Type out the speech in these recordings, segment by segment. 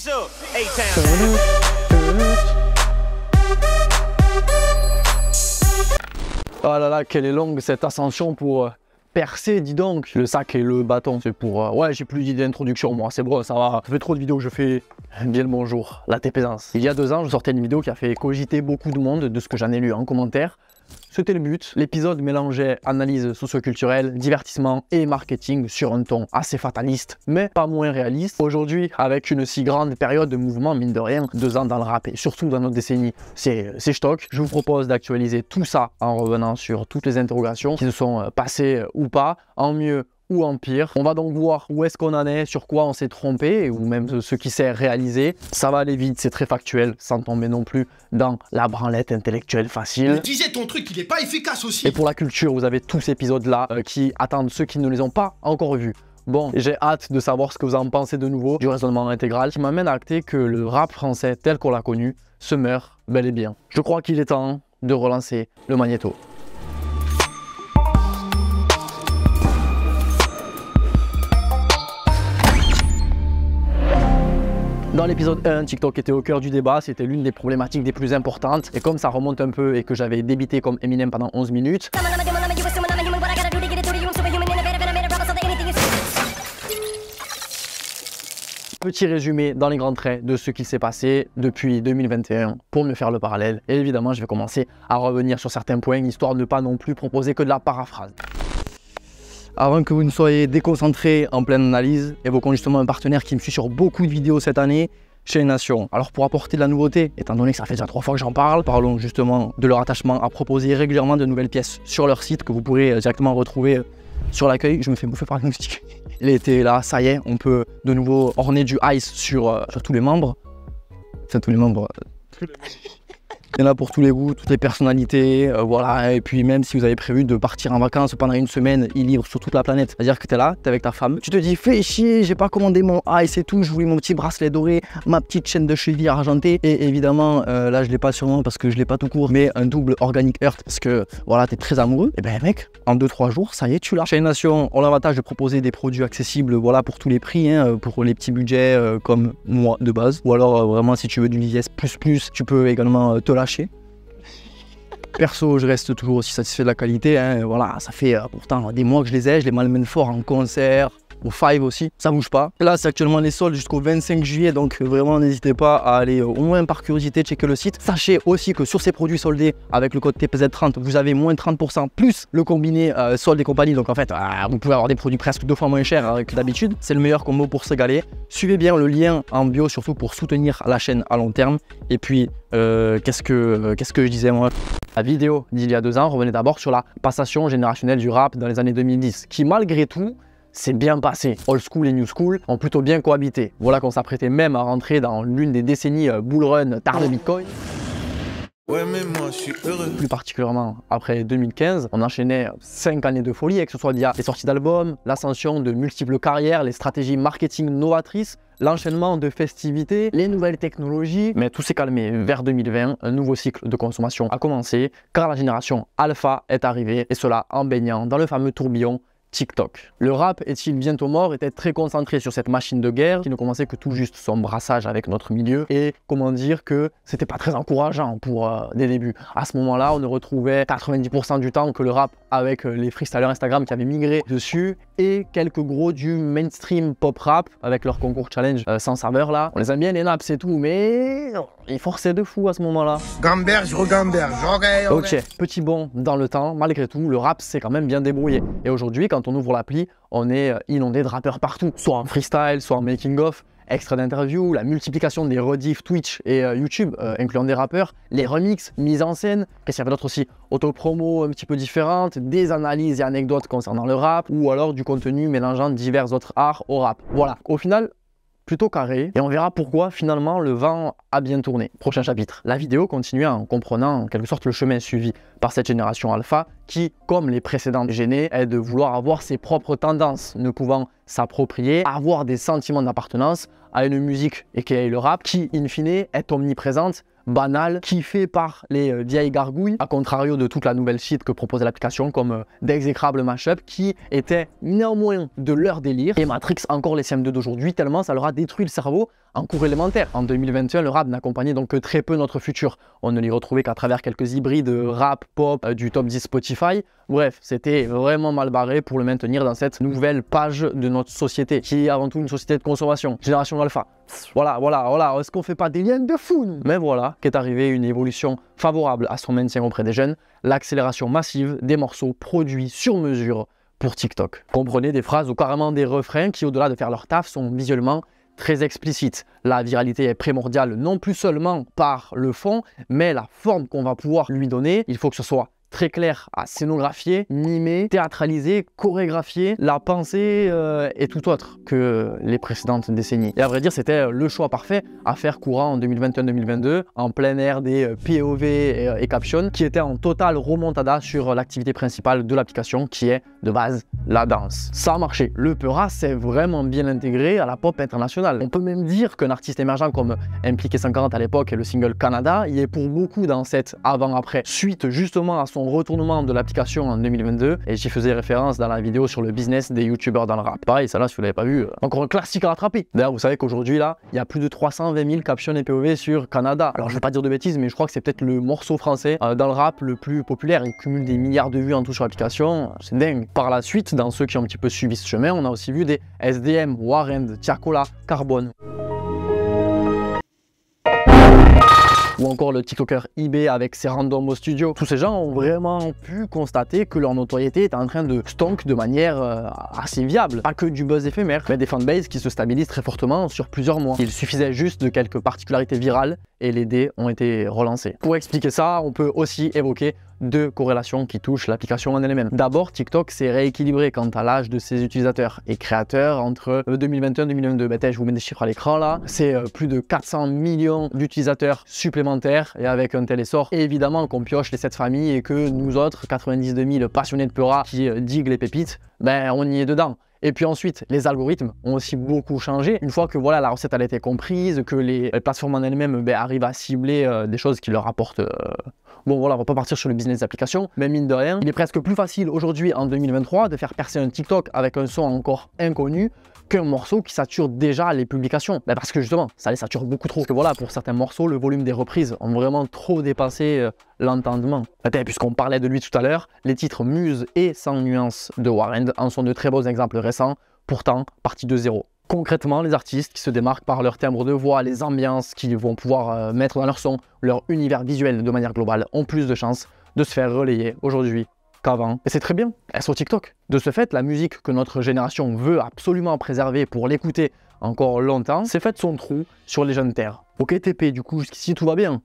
Oh là là, quelle est longue cette ascension pour euh, percer, dis donc. Le sac et le bâton, c'est pour... Euh, ouais, j'ai plus d'idée d'introduction, moi, c'est bon, ça va. Ça fait trop de vidéos, je fais bien le bonjour, la t Il y a deux ans, je sortais une vidéo qui a fait cogiter beaucoup de monde de ce que j'en ai lu en commentaire. C'était le but. L'épisode mélangeait analyse socioculturelle, divertissement et marketing sur un ton assez fataliste, mais pas moins réaliste. Aujourd'hui, avec une si grande période de mouvement, mine de rien, deux ans dans le rap et surtout dans notre décennie, c'est stock. Je vous propose d'actualiser tout ça en revenant sur toutes les interrogations qui se sont euh, passées euh, ou pas, en mieux ou en pire. On va donc voir où est-ce qu'on en est, sur quoi on s'est trompé ou même ce qui s'est réalisé. Ça va aller vite, c'est très factuel, sans tomber non plus dans la branlette intellectuelle facile. Mais disais ton truc, il est pas efficace aussi. Et pour la culture, vous avez tous ces épisodes-là euh, qui attendent ceux qui ne les ont pas encore vus. Bon, j'ai hâte de savoir ce que vous en pensez de nouveau du raisonnement intégral qui m'amène à acter que le rap français tel qu'on l'a connu se meurt bel et bien. Je crois qu'il est temps de relancer le magnéto. Dans l'épisode 1, TikTok était au cœur du débat, c'était l'une des problématiques des plus importantes. Et comme ça remonte un peu et que j'avais débité comme Eminem pendant 11 minutes. petit résumé dans les grands traits de ce qui s'est passé depuis 2021 pour me faire le parallèle. Et évidemment, je vais commencer à revenir sur certains points, histoire de ne pas non plus proposer que de la paraphrase avant que vous ne soyez déconcentrés en pleine analyse, évoquons justement un partenaire qui me suit sur beaucoup de vidéos cette année, chez Nation. Alors pour apporter de la nouveauté, étant donné que ça fait déjà trois fois que j'en parle, parlons justement de leur attachement à proposer régulièrement de nouvelles pièces sur leur site que vous pourrez euh, directement retrouver euh, sur l'accueil. Je me fais bouffer par le L'été est là, ça y est, on peut de nouveau orner du ice sur, euh, tous les membres. Enfin tous les membres. Il là pour tous les goûts, toutes les personnalités, euh, voilà. Et puis même si vous avez prévu de partir en vacances pendant une semaine, il livre sur toute la planète. C'est-à-dire que t'es là, t'es avec ta femme, tu te dis fais chier, j'ai pas commandé mon ice et tout, je voulais mon petit bracelet doré, ma petite chaîne de cheville argentée. Et évidemment, euh, là je l'ai pas sûrement parce que je l'ai pas tout court, mais un double organic earth parce que voilà, t'es très amoureux. Et eh ben mec, en 2-3 jours, ça y est, tu l'as. Chez Nation, on a l'avantage de proposer des produits accessibles, voilà, pour tous les prix, hein, pour les petits budgets euh, comme moi de base. Ou alors vraiment si tu veux du VS plus plus, tu peux également te Perso, je reste toujours aussi satisfait de la qualité. Hein. Voilà, ça fait euh, pourtant des mois que je les ai, je les malmène fort en concert, ou 5 aussi, ça bouge pas. Là, c'est actuellement les soldes jusqu'au 25 juillet, donc euh, vraiment n'hésitez pas à aller euh, au moins par curiosité checker le site. Sachez aussi que sur ces produits soldés, avec le code TPZ30, vous avez moins 30% plus le combiné euh, soldes solde et compagnie. Donc en fait, ah, vous pouvez avoir des produits presque deux fois moins chers hein, que d'habitude. C'est le meilleur combo pour se galer. Suivez bien le lien en bio, surtout pour soutenir la chaîne à long terme. Et puis, qu'est-ce que, qu'est-ce que je disais moi la vidéo d'il y a deux ans revenait d'abord sur la passation générationnelle du rap dans les années 2010, qui malgré tout c'est bien passé. Old school et new school ont plutôt bien cohabité. Voilà qu'on s'apprêtait même à rentrer dans l'une des décennies euh, bullrun tard de Bitcoin. Ouais, mais moi, je suis heureux. Plus particulièrement, après 2015, on enchaînait 5 années de folie, que ce soit via les sorties d'albums, l'ascension de multiples carrières, les stratégies marketing novatrices, l'enchaînement de festivités, les nouvelles technologies. Mais tout s'est calmé vers 2020, un nouveau cycle de consommation a commencé, car la génération alpha est arrivée, et cela en baignant dans le fameux tourbillon TikTok. Le rap est-il bientôt mort était très concentré sur cette machine de guerre qui ne commençait que tout juste son brassage avec notre milieu et comment dire que c'était pas très encourageant pour euh, des débuts. À ce moment-là, on ne retrouvait 90% du temps que le rap avec euh, les freestylers Instagram qui avaient migré dessus et quelques gros du mainstream pop rap avec leur concours challenge euh, sans serveur là. On les aime bien les naps et tout, mais ils forçaient de fou à ce moment-là. Gamberge, regamberge, Ok, petit bond dans le temps, malgré tout, le rap s'est quand même bien débrouillé. Et aujourd'hui, quand quand on ouvre l'appli, on est euh, inondé de rappeurs partout, soit en freestyle, soit en making-of, extra d'interview, la multiplication des rediffs Twitch et euh, YouTube, euh, incluant des rappeurs, les remixes, mises en scène, qu'est-ce qu'il y avait d'autre aussi Autopromo un petit peu différente des analyses et anecdotes concernant le rap, ou alors du contenu mélangeant divers autres arts au rap. Voilà, au final, plutôt carré et on verra pourquoi finalement le vent a bien tourné. Prochain chapitre. La vidéo continue en comprenant en quelque sorte le chemin suivi par cette génération alpha qui, comme les précédentes gênées, est de vouloir avoir ses propres tendances, ne pouvant s'approprier, avoir des sentiments d'appartenance à une musique et qui est le rap qui, in fine, est omniprésente banal, kiffé par les euh, vieilles gargouilles, à contrario de toute la nouvelle shit que proposait l'application comme euh, d'exécrables mashups qui était néanmoins de leur délire et Matrix encore les CM2 d'aujourd'hui tellement ça leur a détruit le cerveau en cours élémentaire, en 2021, le rap n'accompagnait donc que très peu notre futur. On ne l'y retrouvait qu'à travers quelques hybrides euh, rap, pop, euh, du top 10 Spotify. Bref, c'était vraiment mal barré pour le maintenir dans cette nouvelle page de notre société, qui est avant tout une société de consommation, génération alpha. Voilà, voilà, voilà, est-ce qu'on fait pas des liens de fou Mais voilà qu'est arrivée une évolution favorable à son maintien auprès des jeunes, l'accélération massive des morceaux produits sur mesure pour TikTok. Comprenez des phrases ou carrément des refrains qui, au-delà de faire leur taf, sont visuellement très explicite. La viralité est primordiale non plus seulement par le fond, mais la forme qu'on va pouvoir lui donner. Il faut que ce soit très clair à scénographier, mimer, théâtraliser, chorégraphier. La pensée euh, et tout autre que les précédentes décennies. Et à vrai dire, c'était le choix parfait à faire courant en 2021-2022, en plein air des euh, POV euh, et, Caption, qui étaient en total remontada sur l'activité principale de l'application, qui est de base la danse. Ça a marché. Le Peura s'est vraiment bien intégré à la pop internationale. On peut même dire qu'un artiste émergent comme Impliqué 50 à l'époque et le single Canada, il est pour beaucoup dans cette avant-après, suite justement à son retournement de l'application en 2022 et j'y faisais référence dans la vidéo sur le business des youtubeurs dans le rap. Pareil, ça là, si vous l'avez pas vu, encore euh. un classique à rattraper. D'ailleurs, vous savez qu'aujourd'hui là, il y a plus de 320 000 captions et POV sur Canada. Alors je vais pas dire de bêtises, mais je crois que c'est peut-être le morceau français euh, dans le rap le plus populaire. Il cumule des milliards de vues en tout sur l'application. C'est dingue. Par la suite, dans ceux qui ont un petit peu suivi ce chemin, on a aussi vu des SDM, Warren, Tiakola, Carbone. ou encore le TikToker eBay avec ses randoms au studio. Tous ces gens ont vraiment pu constater que leur notoriété est en train de stonk de manière euh, assez viable. Pas que du buzz éphémère, mais des fanbases qui se stabilisent très fortement sur plusieurs mois. Il suffisait juste de quelques particularités virales et les dés ont été relancés. Pour expliquer ça, on peut aussi évoquer deux corrélations qui touchent l'application en elle-même. D'abord, TikTok s'est rééquilibré quant à l'âge de ses utilisateurs et créateurs entre 2021 euh, et 2022. Ben, bah, je vous mets des chiffres à l'écran là. C'est euh, plus de 400 millions d'utilisateurs supplémentaires et avec un tel essor, évidemment qu'on pioche les 7 familles et que nous autres, 92 000 passionnés de Peura qui euh, diguent les pépites, ben, on y est dedans. Et puis ensuite, les algorithmes ont aussi beaucoup changé. Une fois que voilà, la recette a été comprise, que les, plateformes en elles-mêmes ben, arrivent à cibler euh, des choses qui leur apportent. Euh, bon voilà, on va pas partir sur le business d'application, mais mine de rien, il est presque plus facile aujourd'hui en 2023 de faire percer un TikTok avec un son encore inconnu qu'un morceau qui sature déjà les publications. mais ben, parce que justement, ça les sature beaucoup trop. Parce que voilà, pour certains morceaux, le volume des reprises ont vraiment trop dépassé euh, l'entendement. Ben, ben, puisqu'on parlait de lui tout à l'heure, les titres Muse et Sans Nuance de Warren en sont de très beaux exemples récents, pourtant partis de zéro. Concrètement, les artistes qui se démarquent par leur timbre de voix, les ambiances qu'ils vont pouvoir euh, mettre dans leur son, leur univers visuel de manière globale, ont plus de chances de se faire relayer aujourd'hui et c'est très bien, elles sont TikTok. De ce fait, la musique que notre génération veut absolument préserver pour l'écouter encore longtemps, s'est faite son trou sur les jeunes terres. Ok TP, du coup, jusqu'ici tout va bien.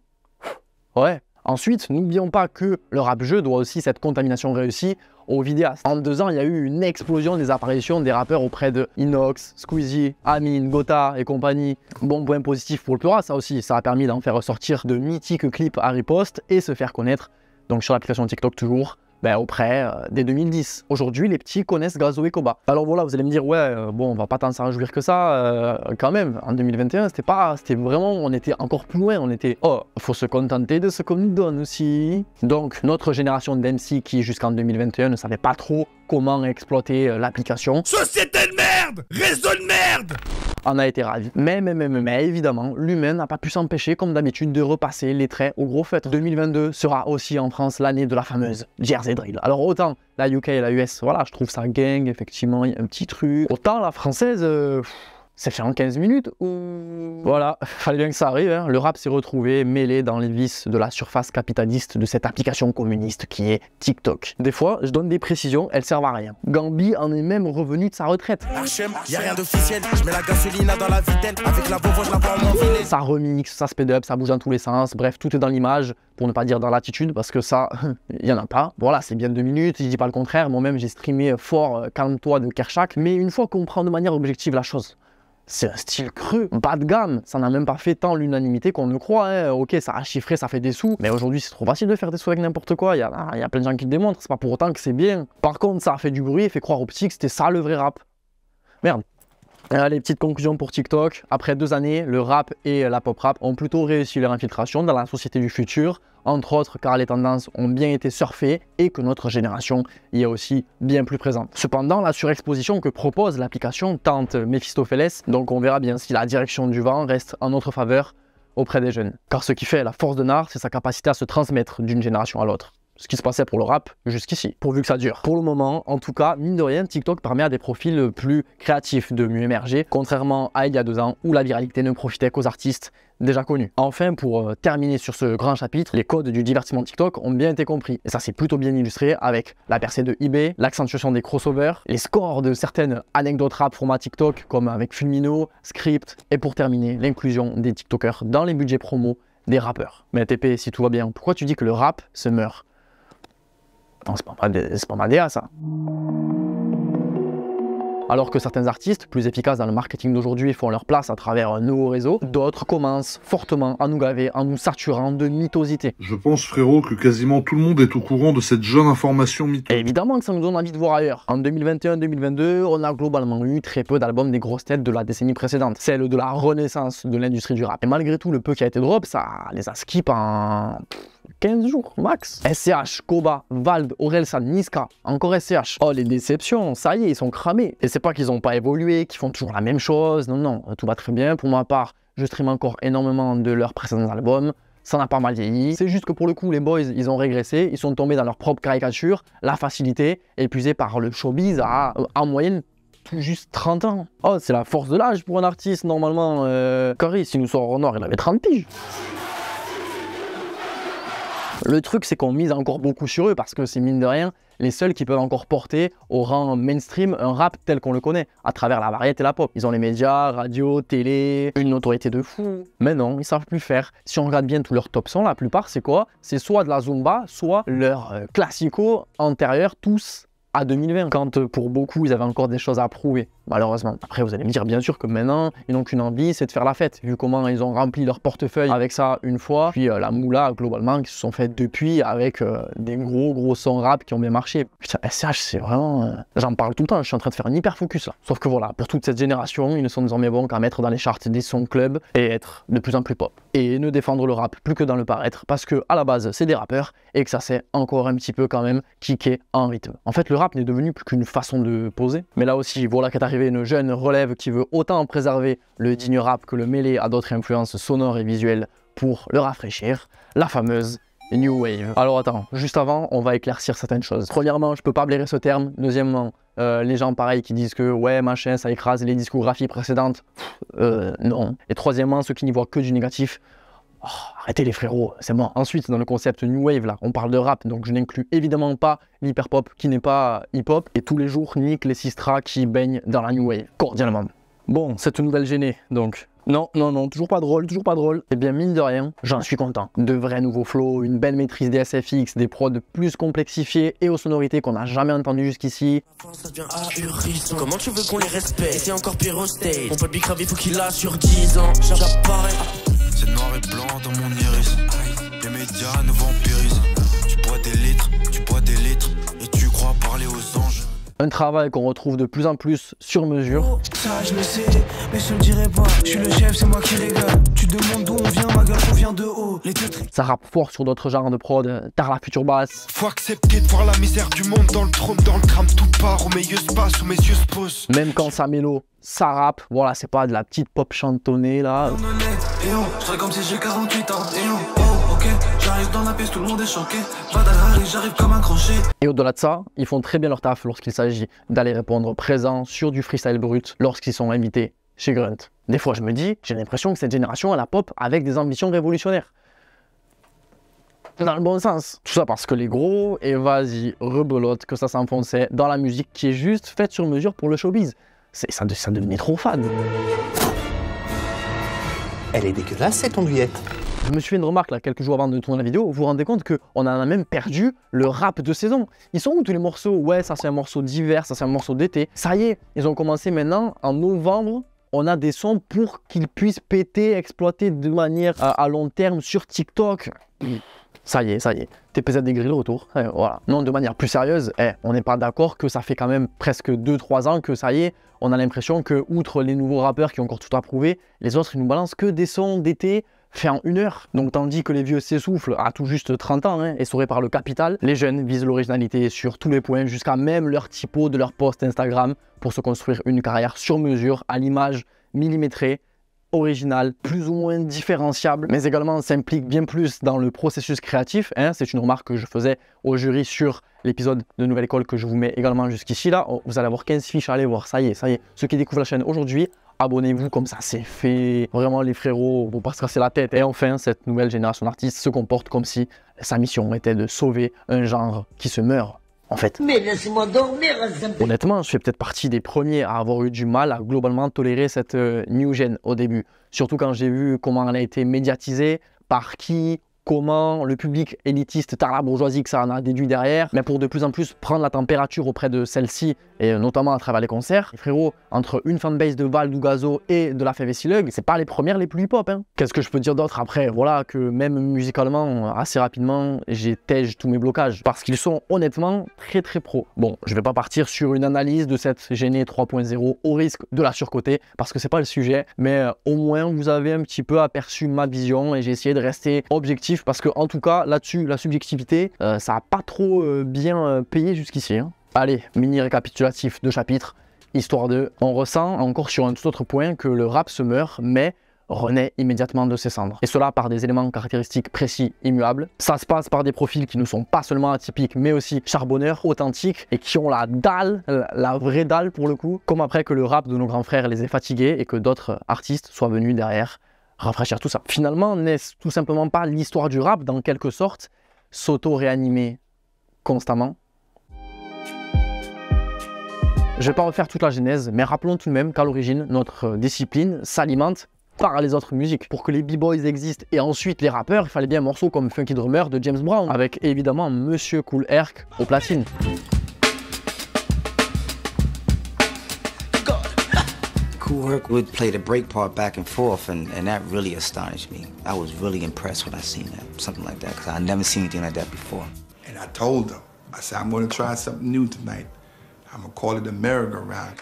Ouais. Ensuite, n'oublions pas que le rap-jeu doit aussi cette contamination réussie aux vidéastes. En deux ans, il y a eu une explosion des apparitions des rappeurs auprès de Inox, Squeezie, Amin, Gotha et compagnie. Bon point positif pour le Plura, ça aussi, ça a permis d'en faire ressortir de mythiques clips à riposte et se faire connaître, donc sur l'application TikTok toujours, ben, auprès euh, dès 2010. Aujourd'hui, les petits connaissent Gazo et Koba. Alors voilà, vous allez me dire, ouais, euh, bon, on va pas tant s'en réjouir que ça. Euh, quand même, en 2021, c'était pas, c'était vraiment, on était encore plus loin. On était, oh, faut se contenter de ce qu'on nous donne aussi. Donc, notre génération d'MC qui, jusqu'en 2021, ne savait pas trop comment exploiter l'application. Société de merde Réseau de merde en a été ravi. Mais, mais, mais, mais, évidemment, l'humain n'a pas pu s'empêcher, comme d'habitude, de repasser les traits au gros feutre. 2022 sera aussi en France l'année de la fameuse Jersey Drill. Alors autant la UK et la US, voilà, je trouve ça gang, effectivement, il y a un petit truc. Autant la française... Euh, c'est fait en 15 minutes ou... Voilà, fallait bien que ça arrive. Hein. Le rap s'est retrouvé mêlé dans les vis de la surface capitaliste de cette application communiste qui est TikTok. Des fois, je donne des précisions, elles servent à rien. Gambi en est même revenu de sa retraite. Ça remix, ça speed up, ça bouge dans tous les sens, bref, tout est dans l'image, pour ne pas dire dans l'attitude, parce que ça, il y en a pas. Voilà, c'est bien deux minutes, je dis pas le contraire, moi-même j'ai streamé fort, euh, calme-toi de Kershak, mais une fois qu'on prend de manière objective la chose, c'est un style cru, bas de gamme. Ça n'a même pas fait tant l'unanimité qu'on ne croit. Hein. Ok, ça a chiffré, ça fait des sous. Mais aujourd'hui, c'est trop facile de faire des sous avec n'importe quoi. Il y, a, plein de gens qui le démontrent. C'est pas pour autant que c'est bien. Par contre, ça a fait du bruit et fait croire aux petits que c'était ça le vrai rap. Merde. Allez, les petites conclusions pour TikTok. Après deux années, le rap et la pop rap ont plutôt réussi leur infiltration dans la société du futur entre autres car les tendances ont bien été surfées et que notre génération y est aussi bien plus présente. Cependant, la surexposition que propose l'application tente Mephistopheles, donc on verra bien si la direction du vent reste en notre faveur auprès des jeunes. Car ce qui fait la force de art, c'est sa capacité à se transmettre d'une génération à l'autre ce qui se passait pour le rap jusqu'ici, pourvu que ça dure. Pour le moment, en tout cas, mine de rien, TikTok permet à des profils plus créatifs de mieux émerger, contrairement à il y a deux ans où la viralité ne profitait qu'aux artistes déjà connus. Enfin, pour euh, terminer sur ce grand chapitre, les codes du divertissement TikTok ont bien été compris. Et ça s'est plutôt bien illustré avec la percée de eBay, l'accentuation des crossovers, les scores de certaines anecdotes rap format TikTok comme avec Fulmino, Script, et pour terminer, l'inclusion des TikTokers dans les budgets promo des rappeurs. Mais TP, si tout va bien, pourquoi tu dis que le rap se meurt Attends, c'est pas, ma DA ça. Alors que certains artistes, plus efficaces dans le marketing d'aujourd'hui, font leur place à travers un nouveau réseau, d'autres commencent fortement à nous gaver en nous saturant de mythosité. Je pense frérot que quasiment tout le monde est au courant de cette jeune information mytho. évidemment que ça nous donne envie de voir ailleurs. En 2021-2022, on a globalement eu très peu d'albums des grosses têtes de la décennie précédente, celle de la renaissance de l'industrie du rap. Et malgré tout, le peu qui a été drop, ça les a skip en... 15 jours max. SCH, Koba, Vald, Orelsan, Niska, encore SCH. Oh les déceptions, ça y est, ils sont cramés. Et c'est pas qu'ils n'ont pas évolué, qu'ils font toujours la même chose, non, non, tout va très bien. Pour ma part, je stream encore énormément de leurs précédents albums ça n'a pas mal vieilli. C'est juste que pour le coup, les boys, ils ont régressé, ils sont tombés dans leur propre caricature, la facilité, épuisée par le showbiz à, en moyenne, tout juste 30 ans. Oh, c'est la force de l'âge pour un artiste, normalement. Euh... si nous sort au il avait 30 piges. Le truc, c'est qu'on mise encore beaucoup sur eux parce que c'est mine de rien les seuls qui peuvent encore porter au rang mainstream un rap tel qu'on le connaît, à travers la variété et la pop. Ils ont les médias, radio, télé, une notoriété de fou. Mais non, ils savent plus faire. Si on regarde bien tous leurs top sons, la plupart, c'est quoi C'est soit de la Zumba, soit leurs euh, classico antérieurs, tous à 2020, quand euh, pour beaucoup, ils avaient encore des choses à prouver malheureusement. Après, vous allez me dire, bien sûr que maintenant, ils n'ont qu'une envie, c'est de faire la fête, vu comment ils ont rempli leur portefeuille avec ça une fois, puis euh, la moula, globalement, qui se sont faites depuis avec euh, des gros, gros sons rap qui ont bien marché. Putain, SH c'est vraiment... Euh, j'en parle tout le temps, je suis en train de faire un hyper focus, là. Sauf que voilà, pour toute cette génération, ils ne sont désormais bons qu'à mettre dans les charts des sons club et être de plus en plus pop. Et ne défendre le rap plus que dans le paraître, parce que à la base, c'est des rappeurs, et que ça c'est encore un petit peu quand même kické en rythme. En fait, le rap n'est devenu plus qu'une façon de poser, mais là aussi, voilà qu'à une jeune relève qui veut autant préserver le mm. digne rap que le mêler à d'autres influences sonores et visuelles pour le rafraîchir, la fameuse New Wave. Alors attends, juste avant, on va éclaircir certaines choses. Premièrement, je peux pas blairer ce terme. Deuxièmement, euh, les gens pareils qui disent que ouais machin ça écrase les discographies précédentes, euh, non. Et troisièmement, ceux qui n'y voient que du négatif, Oh, arrêtez les frérots, c'est moi Ensuite, dans le concept New Wave, là, on parle de rap, donc je n'inclus évidemment pas l'hyperpop qui n'est pas hip-hop, et tous les jours, Nick les sistra qui baignent dans la New Wave, cordialement. Bon, cette nouvelle gênée, donc. Non, non, non, toujours pas drôle, toujours pas drôle. Eh bien, mine de rien, j'en suis content. De vrais nouveaux flows, une belle maîtrise des SFX, des prods plus complexifiés et aux sonorités qu'on n'a jamais entendues jusqu'ici. Comment tu veux qu'on les respecte C'est encore pire au qu'il a sur 10 ans noir et blanc dans mon iris. Les médias nous vampirisent. Tu bois des litres, tu bois des litres. Et tu crois parler aux anges. Un travail qu'on retrouve de plus en plus sur mesure. Oh, ça je le sais, mais je le dirai pas. Je suis le chef, c'est moi qui régale Tu demandes d'où on vient, ma gueule, on vient de haut. Les ça rappe fort sur d'autres genres de prod, tard la future basse. Faut accepter de voir la misère du monde dans le trône, dans le crâne, tout part, au mes yeux se où mes yeux se posent. Même quand ça mélo, ça rappe, voilà, c'est pas de la petite pop chantonnée là et comme si j'ai 48 ans, et oh, ok, j'arrive dans la tout le monde est choqué, j'arrive comme un Et au-delà de ça, ils font très bien leur taf lorsqu'il s'agit d'aller répondre présent sur du freestyle brut lorsqu'ils sont invités chez Grunt. Des fois, je me dis, j'ai l'impression que cette génération, à la pop avec des ambitions révolutionnaires dans le bon sens. Tout ça parce que les gros, et vas-y, rebelote, que ça s'enfonçait dans la musique qui est juste faite sur mesure pour le showbiz. ça, ça devenait trop fade. Elle est dégueulasse cette andouillette. Je me suis fait une remarque là quelques jours avant de tourner la vidéo. Vous vous rendez compte qu'on en a même perdu le rap de saison. Ils sont où tous les morceaux Ouais, ça c'est un morceau d'hiver, ça c'est un morceau d'été. Ça y est, ils ont commencé maintenant en novembre. On a des sons pour qu'ils puissent péter, exploiter de manière euh, à long terme sur TikTok ça y est, ça y est. TPZ des grilles, autour, eh, voilà. Non, de manière plus sérieuse, eh, on n'est pas d'accord que ça fait quand même presque 2-3 ans que ça y est, on a l'impression que, outre les nouveaux rappeurs qui ont encore tout à prouver, les autres, ils nous balancent que des sons d'été faits en une heure. Donc tandis que les vieux s'essoufflent à tout juste 30 ans et hein, essorés par le capital, les jeunes visent l'originalité sur tous les points, jusqu'à même leur typo de leur post Instagram pour se construire une carrière sur mesure à l'image millimétrée original, plus ou moins différenciable, mais également s'implique bien plus dans le processus créatif. Hein. C'est une remarque que je faisais au jury sur l'épisode de Nouvelle École que je vous mets également jusqu'ici. Là, oh, vous allez avoir 15 fiches à aller voir. Ça y est, ça y est. Ceux qui découvrent la chaîne aujourd'hui, abonnez-vous comme ça c'est fait. Vraiment les frérots, vous pas se casser la tête. Et enfin, cette nouvelle génération d'artistes se comporte comme si sa mission était de sauver un genre qui se meurt fait. Mais Honnêtement, je fais peut-être partie des premiers à avoir eu du mal à globalement tolérer cette euh, new gen au début. Surtout quand j'ai vu comment elle a été médiatisée, par qui, comment le public élitiste tard la bourgeoisie que ça en a déduit derrière, mais pour de plus en plus prendre la température auprès de celle-ci, et euh, notamment à travers les concerts. frérot, entre une fanbase de Val Dugazo et de la ce c'est pas les premières les plus hip-hop. Hein. Qu'est-ce que je peux dire d'autre après Voilà, que même musicalement, euh, assez rapidement, tège tous mes blocages, parce qu'ils sont honnêtement très très pro. Bon, je vais pas partir sur une analyse de cette gênée 3.0 au risque de la surcoter, parce que c'est pas le sujet, mais euh, au moins vous avez un petit peu aperçu ma vision, et j'ai essayé de rester objectif parce que en tout cas là-dessus la subjectivité euh, ça a pas trop euh, bien euh, payé jusqu'ici. Hein. Allez, mini récapitulatif de chapitre, histoire 2. On ressent encore sur un tout autre point que le rap se meurt mais renaît immédiatement de ses cendres. Et cela par des éléments caractéristiques précis, immuables. Ça se passe par des profils qui ne sont pas seulement atypiques, mais aussi charbonneurs, authentiques, et qui ont la dalle, la vraie dalle pour le coup, comme après que le rap de nos grands frères les ait fatigués et que d'autres artistes soient venus derrière rafraîchir tout ça. Finalement, n'est-ce tout simplement pas l'histoire du rap, dans quelque sorte, s'auto-réanimer constamment je vais pas refaire toute la genèse, mais rappelons tout de même qu'à l'origine, notre discipline s'alimente par les autres musiques. Pour que les b-boys existent et ensuite les rappeurs, il fallait bien un morceau comme Funky Drummer de James Brown, avec évidemment Monsieur Cool Herc au platine. Cool would play the break part back and forth, and, and that really astonished me. I was really impressed when I seen that, something like that, because I never seen anything like that before. And I told them, I said, I'm going to try something new tonight. I'm going to call it a merry-go-round.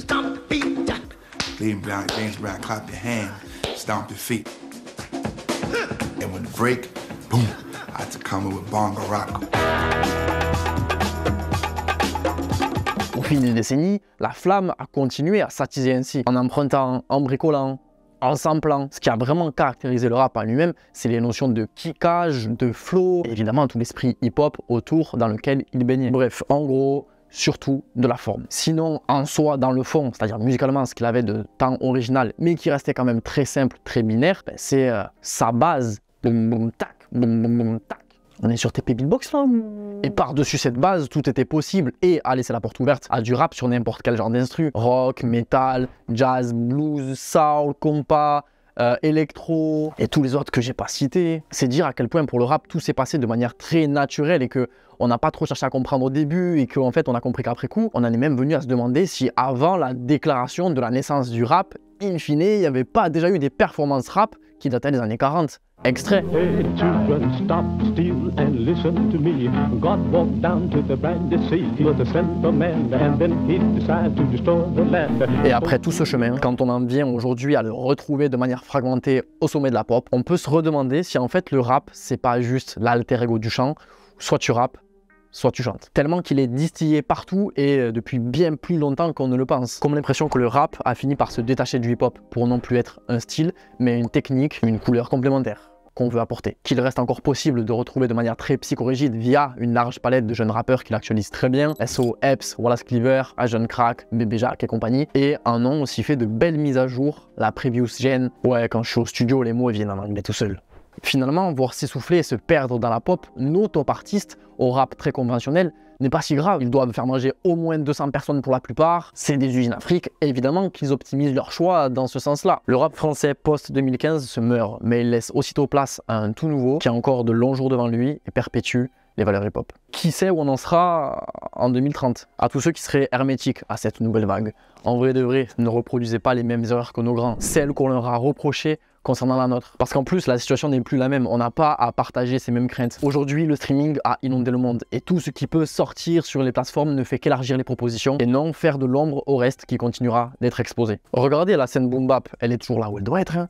Stomp the beat. Leave Brown, James Brown, clap your hands, stomp your feet. And when the break, boom, I had to come in with bongo rock. Depuis des décennies, la flamme a continué à s'attiser ainsi, en empruntant, en bricolant, en samplant. Ce qui a vraiment caractérisé le rap en lui-même, c'est les notions de kickage, de flow, évidemment tout l'esprit hip-hop autour dans lequel il baignait. Bref, en gros, surtout de la forme. Sinon, en soi, dans le fond, c'est-à-dire musicalement, ce qu'il avait de temps original, mais qui restait quand même très simple, très binaire, ben, c'est euh, sa base, boum boum tac, boum boum tac, on est sur TP Beatbox là Et par-dessus cette base, tout était possible et à laisser la porte ouverte à du rap sur n'importe quel genre d'instru. Rock, metal, jazz, blues, soul, compas, euh, électro et tous les autres que j'ai pas cités. C'est dire à quel point pour le rap tout s'est passé de manière très naturelle et que on n'a pas trop cherché à comprendre au début et qu'en fait on a compris qu'après coup, on en est même venu à se demander si avant la déclaration de la naissance du rap, in fine, il n'y avait pas déjà eu des performances rap qui datait des années 40. Extrait. stop, listen to me. God walked down to the was and then he decided to destroy the land. Et après tout ce chemin, quand on en vient aujourd'hui à le retrouver de manière fragmentée au sommet de la pop, on peut se redemander si en fait le rap, c'est pas juste l'alter ego du chant. Soit tu raps, soit tu chantes. Tellement qu'il est distillé partout et euh, depuis bien plus longtemps qu'on ne le pense. Comme l'impression que le rap a fini par se détacher du hip-hop pour non plus être un style, mais une technique, une couleur complémentaire qu'on veut apporter. Qu'il reste encore possible de retrouver de manière très psychorigide via une large palette de jeunes rappeurs qui l'actualisent très bien, SO, Epps, Wallace Cleaver, Agent Crack, Bébé Jacques et compagnie, et un nom aussi fait de belles mises à jour, la Previous Gen. Ouais, quand je suis au studio, les mots viennent en anglais tout seul. Finalement, voir s'essouffler et se perdre dans la pop, nos top artistes, au rap très conventionnel, n'est pas si grave. Ils doivent faire manger au moins 200 personnes pour la plupart. C'est des usines Afrique, évidemment qu'ils optimisent leur choix dans ce sens-là. Le rap français post-2015 se meurt, mais il laisse aussitôt place à un tout nouveau qui a encore de longs jours devant lui et perpétue les valeurs hip-hop. Qui sait où on en sera en 2030 À tous ceux qui seraient hermétiques à cette nouvelle vague. En vrai de vrai, ne reproduisez pas les mêmes erreurs que nos grands. Celles qu'on leur a reprochées concernant la nôtre. Parce qu'en plus, la situation n'est plus la même. On n'a pas à partager ces mêmes craintes. Aujourd'hui, le streaming a inondé le monde et tout ce qui peut sortir sur les plateformes ne fait qu'élargir les propositions et non faire de l'ombre au reste qui continuera d'être exposé. Regardez la scène boom bap, elle est toujours là où elle doit être, hein.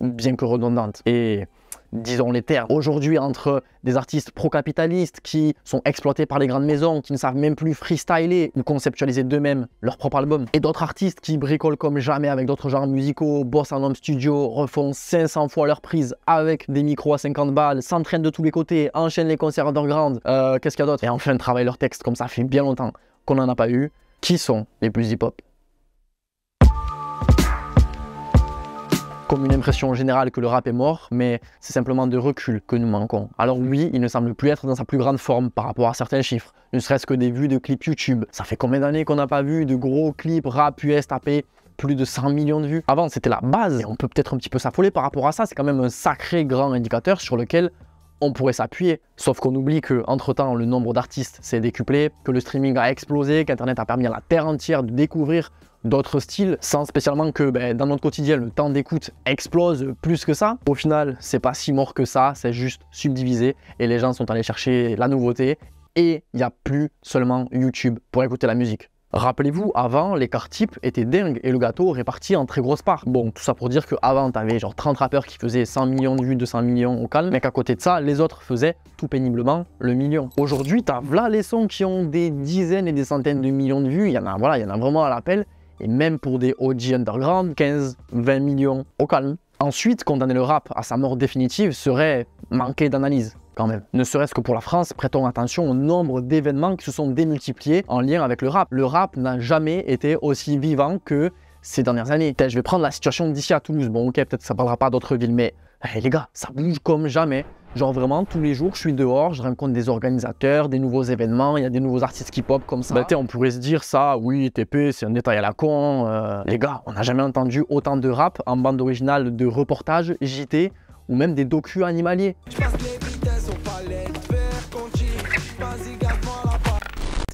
bien que redondante. Et disons les terres, aujourd'hui entre des artistes pro-capitalistes qui sont exploités par les grandes maisons, qui ne savent même plus freestyler ou conceptualiser d'eux-mêmes leur propre album, et d'autres artistes qui bricolent comme jamais avec d'autres genres musicaux, bossent en home studio, refont 500 fois leur prise avec des micros à 50 balles, s'entraînent de tous les côtés, enchaînent les concerts underground, euh, qu'est-ce qu'il y a d'autre Et enfin travaillent leur texte comme ça fait bien longtemps qu'on n'en a pas eu, qui sont les plus hip-hop comme une impression générale que le rap est mort, mais c'est simplement de recul que nous manquons. Alors oui, il ne semble plus être dans sa plus grande forme par rapport à certains chiffres, ne serait-ce que des vues de clips YouTube. Ça fait combien d'années qu'on n'a pas vu de gros clips rap US tapés plus de 100 millions de vues Avant, c'était la base, et on peut peut-être un petit peu s'affoler par rapport à ça, c'est quand même un sacré grand indicateur sur lequel on pourrait s'appuyer. Sauf qu'on oublie que, entre temps, le nombre d'artistes s'est décuplé, que le streaming a explosé, qu'Internet a permis à la terre entière de découvrir d'autres styles sans spécialement que ben, dans notre quotidien le temps d'écoute explose plus que ça. Au final, c'est pas si mort que ça, c'est juste subdivisé et les gens sont allés chercher la nouveauté et il n'y a plus seulement YouTube pour écouter la musique. Rappelez-vous, avant, l'écart type étaient dingue et le gâteau réparti en très grosses parts. Bon, tout ça pour dire qu'avant, t'avais genre 30 rappeurs qui faisaient 100 millions de vues, 200 millions au calme, mais qu'à côté de ça, les autres faisaient tout péniblement le million. Aujourd'hui, t'as là les sons qui ont des dizaines et des centaines de millions de vues, il y en a, voilà, il y en a vraiment à l'appel, et même pour des OG underground, 15-20 millions au calme. Ensuite, condamner le rap à sa mort définitive serait manquer d'analyse quand même. Ne serait-ce que pour la France, prêtons attention au nombre d'événements qui se sont démultipliés en lien avec le rap. Le rap n'a jamais été aussi vivant que ces dernières années. Je vais prendre la situation d'ici à Toulouse. Bon, ok, peut-être ça parlera pas d'autres villes, mais eh, les gars, ça bouge comme jamais. Genre vraiment, tous les jours, je suis dehors, je rencontre des organisateurs, des nouveaux événements, il y a des nouveaux artistes qui pop comme ça. Bah, on pourrait se dire ça, oui, TP, c'est un détail à la con. Euh, les gars, on n'a jamais entendu autant de rap en bande originale de reportages, JT ou même des docu animaliers.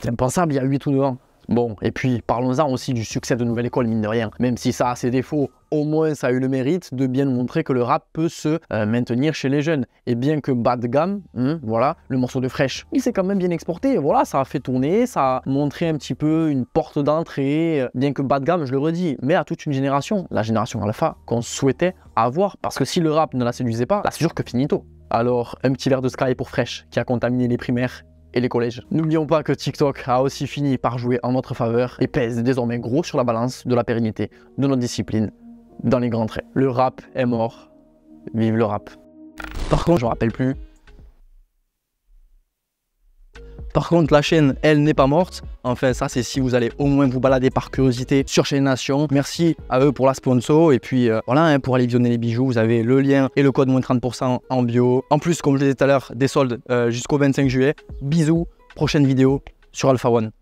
C'est impensable il y a 8 ou 9 ans. Bon, et puis parlons-en aussi du succès de Nouvelle École, mine de rien. Même si ça a ses défauts, au moins ça a eu le mérite de bien montrer que le rap peut se euh, maintenir chez les jeunes. Et bien que bas de gamme, hein, voilà, le morceau de Fresh, il s'est quand même bien exporté. Voilà, ça a fait tourner, ça a montré un petit peu une porte d'entrée. Euh, bien que bas de gamme, je le redis, mais à toute une génération, la génération alpha qu'on souhaitait avoir. Parce que si le rap ne la séduisait pas, là c'est sûr que finito. Alors, un petit verre de Sky pour Fresh, qui a contaminé les primaires et les collèges. N'oublions pas que TikTok a aussi fini par jouer en notre faveur et pèse désormais gros sur la balance de la pérennité de notre discipline dans les grands traits. Le rap est mort. Vive le rap. Par contre, je me rappelle plus par contre, la chaîne, elle n'est pas morte. Enfin, ça, c'est si vous allez au moins vous balader par curiosité sur Chaîne Nation. Merci à eux pour la sponsor. Et puis euh, voilà, hein, pour aller visionner les bijoux, vous avez le lien et le code moins 30% en bio. En plus, comme je disais tout à l'heure, des soldes euh, jusqu'au 25 juillet. Bisous, prochaine vidéo sur Alpha One.